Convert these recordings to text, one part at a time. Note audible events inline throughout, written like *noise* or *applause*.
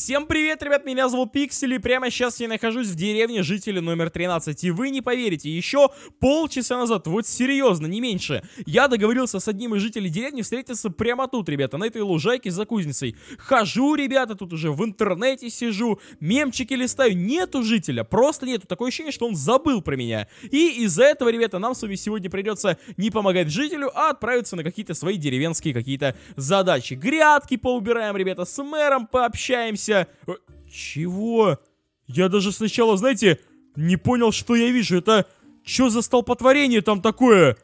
Всем привет, ребят, меня зовут Пиксель, и прямо сейчас я нахожусь в деревне жителя номер 13, и вы не поверите, еще полчаса назад, вот серьезно, не меньше, я договорился с одним из жителей деревни встретиться прямо тут, ребята, на этой лужайке за кузницей. Хожу, ребята, тут уже в интернете сижу, мемчики листаю, нету жителя, просто нету, такое ощущение, что он забыл про меня. И из-за этого, ребята, нам с вами сегодня придется не помогать жителю, а отправиться на какие-то свои деревенские какие-то задачи. Грядки поубираем, ребята, с мэром пообщаемся вся... Э, чего? Я даже сначала, знаете, не понял, что я вижу. Это... что за столпотворение там такое?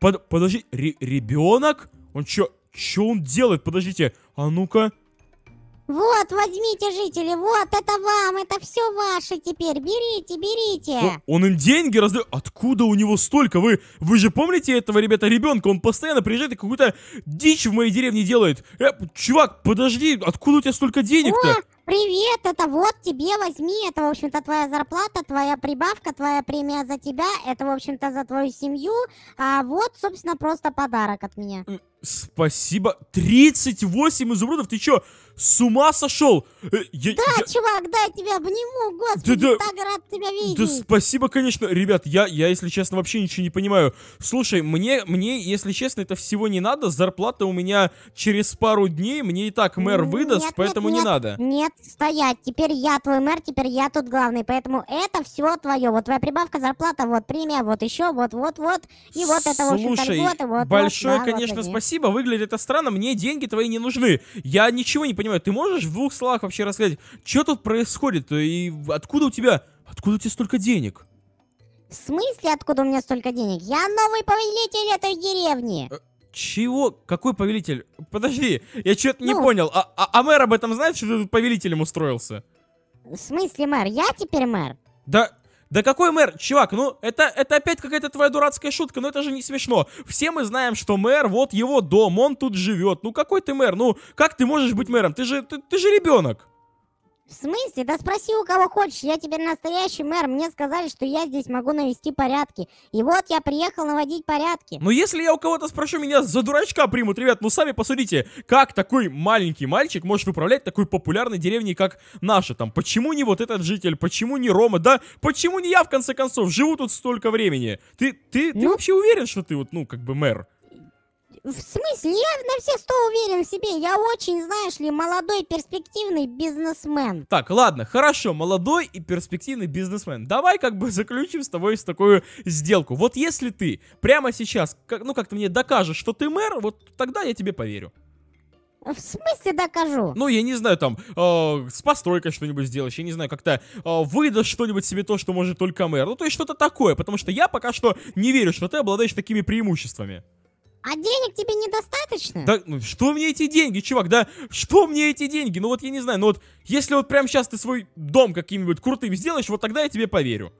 Под... Подожди, Р ребенок? Он что? Что он делает? Подождите, а ну-ка... Вот, возьмите, жители, вот, это вам, это все ваше теперь, берите, берите. Но он им деньги раздает? Откуда у него столько? Вы, вы же помните этого, ребята, ребенка? Он постоянно приезжает и какую-то дичь в моей деревне делает. Э, чувак, подожди, откуда у тебя столько денег-то? привет, это вот тебе, возьми, это, в общем-то, твоя зарплата, твоя прибавка, твоя премия за тебя, это, в общем-то, за твою семью, а вот, собственно, просто подарок от меня. Спасибо. 38 изумрудов, ты чё? С ума сошел? Э, я, да, я... чувак, да, я тебя обниму, господи, да, да, так рад тебя видеть. Да спасибо, конечно. Ребят, я, я, если честно, вообще ничего не понимаю. Слушай, мне, мне, если честно, это всего не надо. Зарплата у меня через пару дней, мне и так мэр выдаст, нет, поэтому нет, не нет, надо. Нет, стоять, теперь я твой мэр, теперь я тут главный, поэтому это все твое. Вот твоя прибавка, зарплата, вот премия, вот еще, вот, вот, вот, и вот это, в общем, Слушай, вот, вот, большое, вот, да, конечно, вот, спасибо, выглядит это странно, мне деньги твои не нужны. Я ничего не понимаю понимаю, ты можешь в двух словах вообще рассказать, что тут происходит и откуда у тебя, откуда у тебя столько денег? В смысле, откуда у меня столько денег? Я новый повелитель этой деревни. Э, чего? Какой повелитель? Подожди, я что-то ну, не понял. А, а, а мэр об этом знает, что ты повелителем устроился? В смысле, мэр? Я теперь мэр? Да да какой мэр? Чувак, ну это, это опять какая-то твоя дурацкая шутка, но ну, это же не смешно. Все мы знаем, что мэр, вот его дом, он тут живет. Ну какой ты мэр? Ну как ты можешь быть мэром? Ты же, ты, ты же ребенок. В смысле? Да спроси у кого хочешь, я теперь настоящий мэр, мне сказали, что я здесь могу навести порядки. И вот я приехал наводить порядки. Но ну, если я у кого-то спрошу, меня за дурачка примут, ребят, ну сами посудите, как такой маленький мальчик может управлять такой популярной деревней, как наша там? Почему не вот этот житель, почему не Рома, да почему не я, в конце концов, живу тут столько времени? Ты, ты, ну? ты вообще уверен, что ты вот, ну, как бы мэр? В смысле? Я на все сто уверен в себе. Я очень, знаешь ли, молодой перспективный бизнесмен. Так, ладно, хорошо, молодой и перспективный бизнесмен. Давай как бы *laughs* заключим с тобой такую сделку. Вот если ты прямо сейчас, как, ну как-то мне докажешь, что ты мэр, вот тогда я тебе поверю. В смысле докажу? Ну, я не знаю, там, э, с постройкой что-нибудь сделаешь, я не знаю, как-то э, выдашь что-нибудь себе то, что может только мэр. Ну, то есть что-то такое, потому что я пока что не верю, что ты обладаешь такими преимуществами. А денег тебе недостаточно? Да ну что мне эти деньги, чувак, да что мне эти деньги? Ну вот я не знаю, ну вот если вот прямо сейчас ты свой дом каким-нибудь крутым сделаешь, вот тогда я тебе поверю.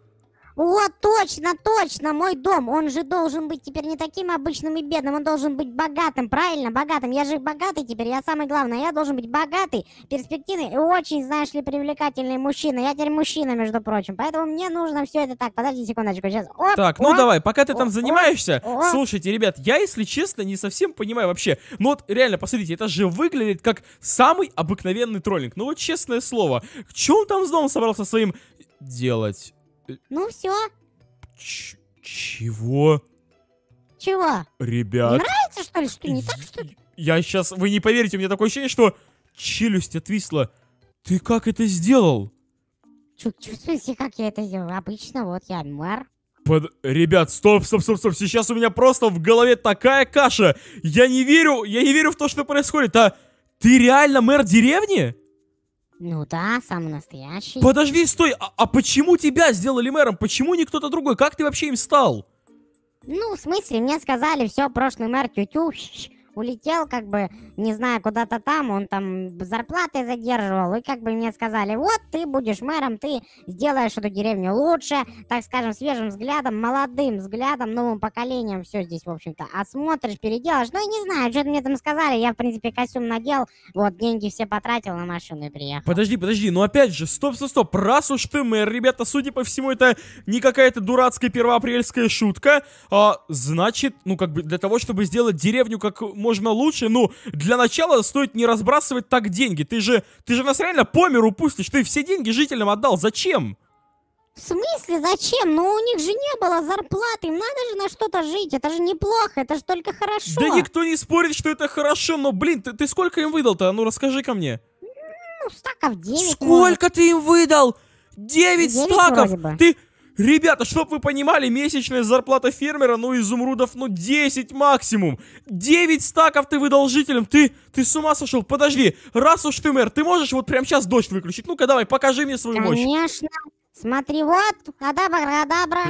Вот, точно, точно, мой дом. Он же должен быть теперь не таким обычным и бедным, он должен быть богатым, правильно, богатым. Я же богатый теперь, я самое главное, Я должен быть богатый, перспективный и очень, знаешь ли, привлекательный мужчина. Я теперь мужчина, между прочим. Поэтому мне нужно все это так. Подожди секундочку, сейчас. Оп, так, ну оп, давай, пока ты там занимаешься. Оп, оп. Слушайте, ребят, я, если честно, не совсем понимаю вообще. Ну вот реально, посмотрите, это же выглядит как самый обыкновенный троллинг. Ну вот честное слово. Че он там с домом собрался своим делать? Ну все. Ч чего? Чего? Ребят. Не нравится, что ли, что не так, что ли? Я сейчас... Вы не поверите, у меня такое ощущение, что челюсть отвисла. Ты как это сделал? Чувствуете, как я это сделал? Обычно вот я мэр. Под... Ребят, стоп, стоп, стоп, стоп. Сейчас у меня просто в голове такая каша. Я не верю, я не верю в то, что происходит. А ты реально мэр деревни? Ну да, самый настоящий. Подожди, стой, а, а почему тебя сделали мэром? Почему не кто-то другой? Как ты вообще им стал? Ну, в смысле, мне сказали, все, прошлый мэр тю-тю, улетел, как бы, не знаю, куда-то там, он там зарплаты задерживал, и как бы мне сказали, вот ты будешь мэром, ты сделаешь эту деревню лучше, так скажем, свежим взглядом, молодым взглядом, новым поколением, все здесь, в общем-то, осмотришь, переделаешь, ну, я не знаю, что мне там сказали, я, в принципе, костюм надел, вот, деньги все потратил на машину и приехал. Подожди, подожди, ну, опять же, стоп, стоп, стоп, раз уж ты мэр, ребята, судя по всему, это не какая-то дурацкая первоапрельская шутка, а, значит, ну, как бы, для того, чтобы сделать деревню как можно можно лучше. Ну, для начала стоит не разбрасывать так деньги. Ты же, ты же нас реально по миру пустишь. Ты все деньги жителям отдал. Зачем? В смысле зачем? Ну у них же не было зарплаты, им надо же на что-то жить, это же неплохо, это же только хорошо. Да никто не спорит, что это хорошо, но блин, ты, ты сколько им выдал-то? А ну расскажи ко мне. Ну стаков 9. Сколько может. ты им выдал? 9, 9 стаков! Ты, Ребята, чтоб вы понимали, месячная зарплата фермера, ну, изумрудов, ну, 10 максимум. 9 стаков ты выдолжителем. Ты, ты с ума сошел? Подожди, раз уж ты мэр, ты можешь вот прямо сейчас дождь выключить? Ну-ка, давай, покажи мне свою Конечно. мощь. Конечно. Смотри, вот, кадабра, кадабра.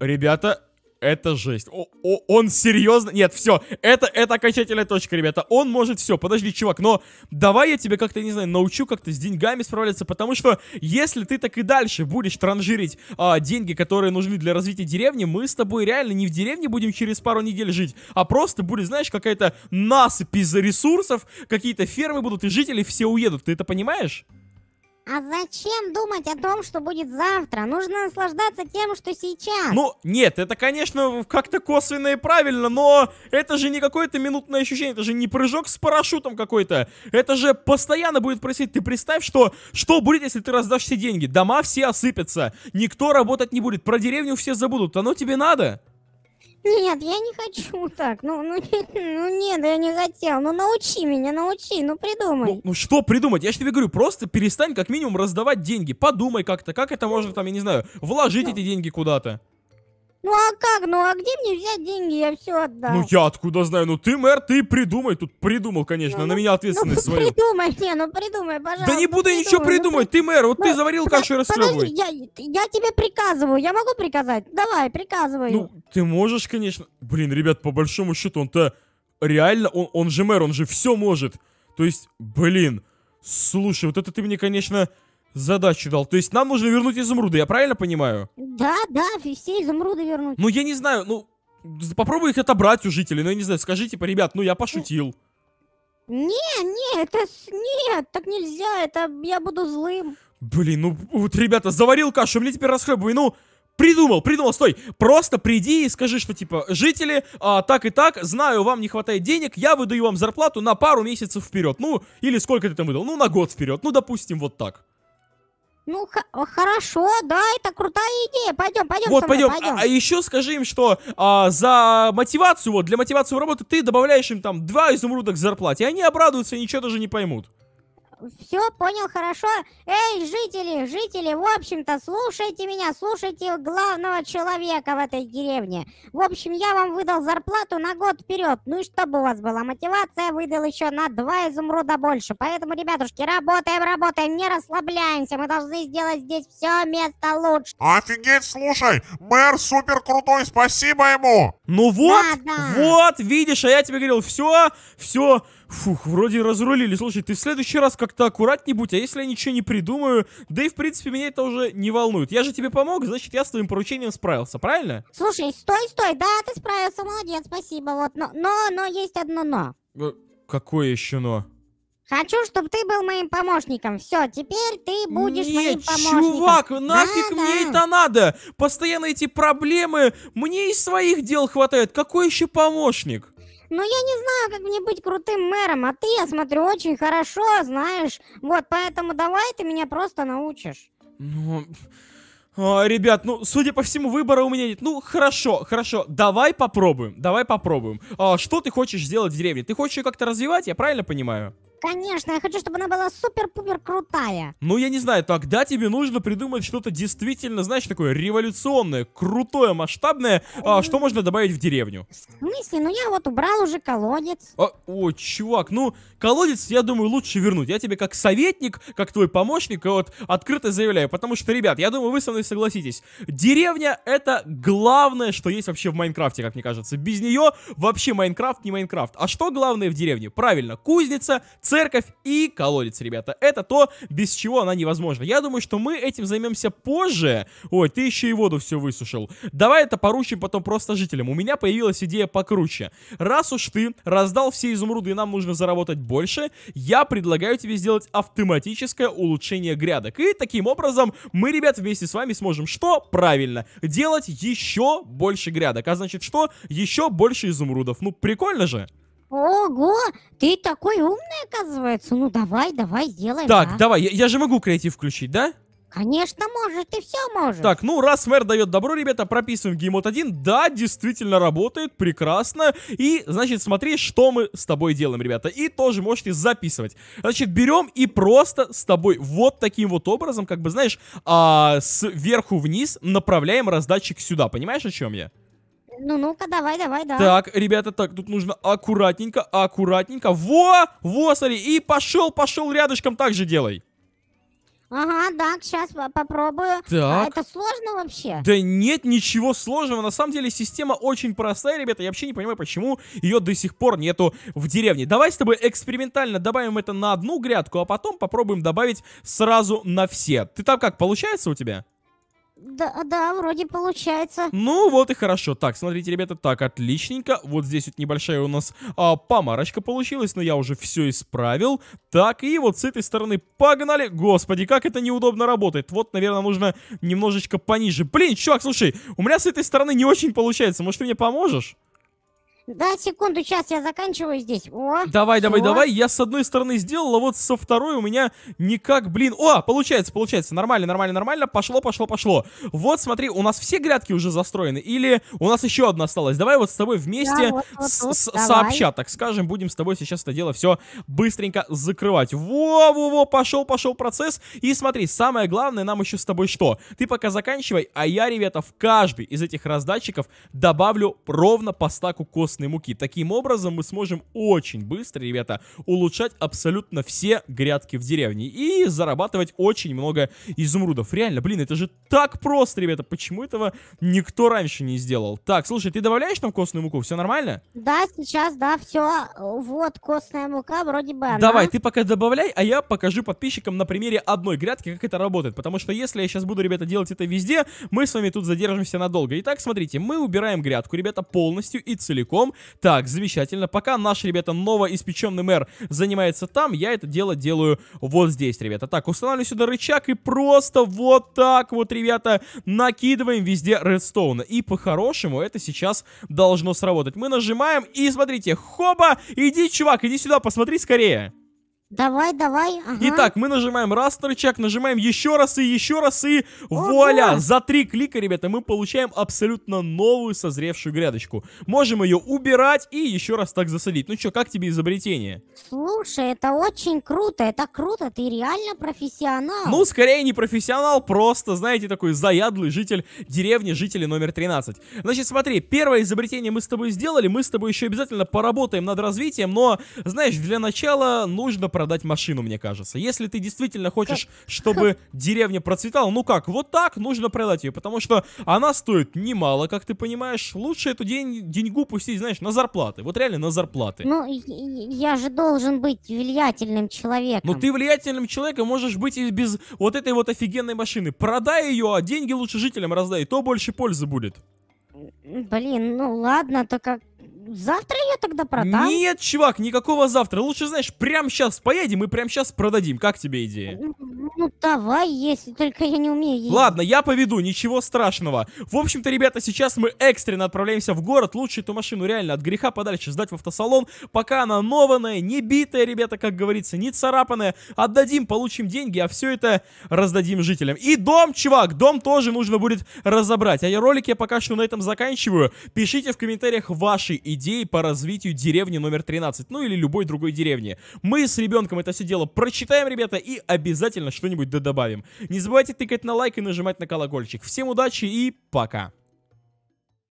Ребята, это жесть. О, о, он серьезно? Нет, все. Это, это окончательная точка, ребята. Он может все. Подожди, чувак, но давай я тебе как-то, не знаю, научу как-то с деньгами справляться, потому что если ты так и дальше будешь транжирить а, деньги, которые нужны для развития деревни, мы с тобой реально не в деревне будем через пару недель жить, а просто будет, знаешь, какая-то насыпь из ресурсов, какие-то фермы будут, и жители все уедут. Ты это понимаешь? А зачем думать о том, что будет завтра? Нужно наслаждаться тем, что сейчас. Ну, нет, это, конечно, как-то косвенно и правильно, но это же не какое-то минутное ощущение, это же не прыжок с парашютом какой-то. Это же постоянно будет происходить. Ты представь, что, что будет, если ты раздашь все деньги? Дома все осыпятся, никто работать не будет, про деревню все забудут. Оно тебе надо? Нет, я не хочу *laughs* так. Ну, ну, *laughs* ну нет, я не хотел. Ну научи меня, научи, ну придумай. Ну, ну что придумать? Я же тебе говорю, просто перестань как минимум раздавать деньги. Подумай как-то, как это можно там, я не знаю, вложить ну. эти деньги куда-то. Ну а как? Ну а где мне взять деньги? Я все отдал. Ну я откуда знаю? Ну ты мэр, ты придумай. Тут придумал, конечно, ну, на меня ответственность ну, свою. придумай, не, ну придумай, пожалуйста. Да не буду придумай, ничего ну, придумывать, Ну, ты мэр, вот ну, ты заварил кашу расхлебывай. я, я тебе приказываю. Я могу приказать? Давай, приказываю. Ну, ты можешь, конечно. Блин, ребят, по большому счету, он-то реально, он, он же мэр, он же все может. То есть, блин, слушай, вот это ты мне, конечно, задачу дал. То есть нам нужно вернуть изумруды, я правильно понимаю? Да, да, все изумруды вернуть. Ну, я не знаю, ну, попробуй их отобрать у жителей. Ну, я не знаю, скажи, типа, ребят, ну, я пошутил. Не, не, это... Нет, так нельзя, это... Я буду злым. Блин, ну, вот, ребята, заварил кашу, мне теперь расхлебывай, ну... Придумал, придумал, стой. Просто приди и скажи, что типа, жители, а, так и так, знаю, вам не хватает денег, я выдаю вам зарплату на пару месяцев вперед. Ну, или сколько ты там выдал? Ну, на год вперед. Ну, допустим, вот так. Ну, а, хорошо, да, это крутая идея. Пойдем, пойдем. Вот, мной, пойдем. А, пойдем. А, а еще скажи им, что а, за мотивацию, вот, для мотивации работы ты добавляешь им там два изумруда к зарплате. они обрадуются и ничего даже не поймут. Все, понял, хорошо. Эй, жители, жители, в общем-то, слушайте меня, слушайте главного человека в этой деревне. В общем, я вам выдал зарплату на год вперед. Ну и чтобы у вас была мотивация, выдал еще на два изумруда больше. Поэтому, ребятушки, работаем, работаем, не расслабляемся. Мы должны сделать здесь все место лучше. Офигеть, слушай, мэр супер крутой, спасибо ему. Ну вот, да, да. вот, видишь, а я тебе говорил, все, все, фух, вроде разрулили. Слушай, ты в следующий раз как как-то аккуратнее будь, а если я ничего не придумаю, да и в принципе меня это уже не волнует. Я же тебе помог, значит я с твоим поручением справился, правильно? Слушай, стой, стой, да, ты справился, молодец, спасибо, вот, но, но, но есть одно но. Э, какое еще но? Хочу, чтобы ты был моим помощником. Все, теперь ты будешь Нет, моим помощником. чувак, нафиг да, мне да. это надо? Постоянно эти проблемы. Мне и своих дел хватает. Какой еще помощник? Но «Ну, я не знаю, как мне быть крутым мэром, а ты, я смотрю, очень хорошо знаешь. Вот, поэтому давай ты меня просто научишь. Ну... А, ребят, ну, судя по всему, выбора у меня нет. Ну, хорошо, хорошо, давай попробуем, давай попробуем. А, что ты хочешь сделать в деревне? Ты хочешь ее как-то развивать, я правильно понимаю? Конечно, я хочу, чтобы она была супер-пупер крутая. Ну, я не знаю, тогда тебе нужно придумать что-то действительно, знаешь, такое революционное, крутое, масштабное. А, что можно добавить в деревню? В смысле? Ну, я вот убрал уже колодец. А, о, чувак, ну, колодец, я думаю, лучше вернуть. Я тебе как советник, как твой помощник, вот, открыто заявляю. Потому что, ребят, я думаю, вы со мной согласитесь. Деревня — это главное, что есть вообще в Майнкрафте, как мне кажется. Без нее вообще Майнкрафт не Майнкрафт. А что главное в деревне? Правильно, кузница, церковь церковь и колодец, ребята. Это то, без чего она невозможна. Я думаю, что мы этим займемся позже. Ой, ты еще и воду все высушил. Давай это поручим потом просто жителям. У меня появилась идея покруче. Раз уж ты раздал все изумруды и нам нужно заработать больше, я предлагаю тебе сделать автоматическое улучшение грядок. И таким образом мы, ребят, вместе с вами сможем что? Правильно, делать еще больше грядок. А значит что? Еще больше изумрудов. Ну, прикольно же. Ого, ты такой умный, оказывается. Ну давай, давай, сделай. Так, да. давай, я, я же могу креатив включить, да? Конечно, может, ты все можешь. Так, ну раз мэр дает добро, ребята, прописываем геймод 1. Да, действительно работает, прекрасно. И, значит, смотри, что мы с тобой делаем, ребята. И тоже можете записывать. Значит, берем и просто с тобой вот таким вот образом, как бы, знаешь, а, сверху вниз направляем раздатчик сюда. Понимаешь, о чем я? Ну, ну-ка, давай, давай, да. Так, ребята, так, тут нужно аккуратненько, аккуратненько. Во! Во, смотри, и пошел, пошел рядышком, так же делай. Ага, а так, сейчас попробую. Так. А это сложно вообще? Да нет, ничего сложного. На самом деле система очень простая, ребята. Я вообще не понимаю, почему ее до сих пор нету в деревне. Давай с тобой экспериментально добавим это на одну грядку, а потом попробуем добавить сразу на все. Ты там как, получается у тебя? Да, да, вроде получается. Ну вот и хорошо. Так, смотрите, ребята, так, отличненько. Вот здесь вот небольшая у нас а, помарочка получилась, но я уже все исправил. Так, и вот с этой стороны погнали. Господи, как это неудобно работает. Вот, наверное, нужно немножечко пониже. Блин, чувак, слушай, у меня с этой стороны не очень получается. Может, ты мне поможешь? Да, секунду, сейчас я заканчиваю здесь. О, давай, все. давай, давай. Я с одной стороны сделал, а вот со второй у меня никак, блин. О, получается, получается. Нормально, нормально, нормально. Пошло, пошло, пошло. Вот, смотри, у нас все грядки уже застроены. Или у нас еще одна осталась. Давай вот с тобой вместе да, вот, вот, с, вот, с, давай. сообща, так скажем. Будем с тобой сейчас это дело все быстренько закрывать. Во-во-во, пошел, пошел процесс. И смотри, самое главное нам еще с тобой что? Ты пока заканчивай, а я, ребята, в каждый из этих раздатчиков добавлю ровно по стаку кос кокосной муки. Таким образом, мы сможем очень быстро, ребята, улучшать абсолютно все грядки в деревне и зарабатывать очень много изумрудов. Реально, блин, это же так просто, ребята. Почему этого никто раньше не сделал? Так, слушай, ты добавляешь там костную муку? Все нормально? Да, сейчас, да, все. Вот костная мука, вроде бы она. Давай, ты пока добавляй, а я покажу подписчикам на примере одной грядки, как это работает. Потому что если я сейчас буду, ребята, делать это везде, мы с вами тут задержимся надолго. Итак, смотрите, мы убираем грядку, ребята, полностью и целиком днем. Так, замечательно. Пока наш, ребята, новоиспеченный мэр занимается там, я это дело делаю вот здесь, ребята. Так, устанавливаю сюда рычаг и просто вот так вот, ребята, накидываем везде редстоуна. И по-хорошему это сейчас должно сработать. Мы нажимаем и, смотрите, хоба, иди, чувак, иди сюда, посмотри скорее. Давай, давай. Ага. Итак, мы нажимаем раз на рычаг, нажимаем еще раз и еще раз и Ого. вуаля! За три клика, ребята, мы получаем абсолютно новую созревшую грядочку. Можем ее убирать и еще раз так засадить. Ну что, как тебе изобретение? Слушай, это очень круто, это круто, ты реально профессионал. Ну, скорее не профессионал, просто, знаете, такой заядлый житель деревни, жители номер 13. Значит, смотри, первое изобретение мы с тобой сделали, мы с тобой еще обязательно поработаем над развитием, но, знаешь, для начала нужно продумать продать машину, мне кажется. Если ты действительно хочешь, *laughs* чтобы деревня процветала, ну как, вот так нужно продать ее, потому что она стоит немало, как ты понимаешь. Лучше эту день, деньгу пустить, знаешь, на зарплаты. Вот реально на зарплаты. Ну, я же должен быть влиятельным человеком. Ну, ты влиятельным человеком можешь быть и без вот этой вот офигенной машины. Продай ее, а деньги лучше жителям раздай, то больше пользы будет. Блин, ну ладно, только завтра ее тогда продам. Нет, чувак, никакого завтра. Лучше, знаешь, прямо сейчас поедем и прямо сейчас продадим. Как тебе идея? Ну, ну, давай, если только я не умею ездить. Ладно, я поведу, ничего страшного. В общем-то, ребята, сейчас мы экстренно отправляемся в город. Лучше эту машину реально от греха подальше сдать в автосалон, пока она нованная, не битая, ребята, как говорится, не царапанная. Отдадим, получим деньги, а все это раздадим жителям. И дом, чувак, дом тоже нужно будет разобрать. А я ролик я пока что на этом заканчиваю. Пишите в комментариях ваши идеи идеи по развитию деревни номер 13, ну или любой другой деревни. Мы с ребенком это все дело прочитаем, ребята, и обязательно что-нибудь добавим. Не забывайте тыкать на лайк и нажимать на колокольчик. Всем удачи и пока!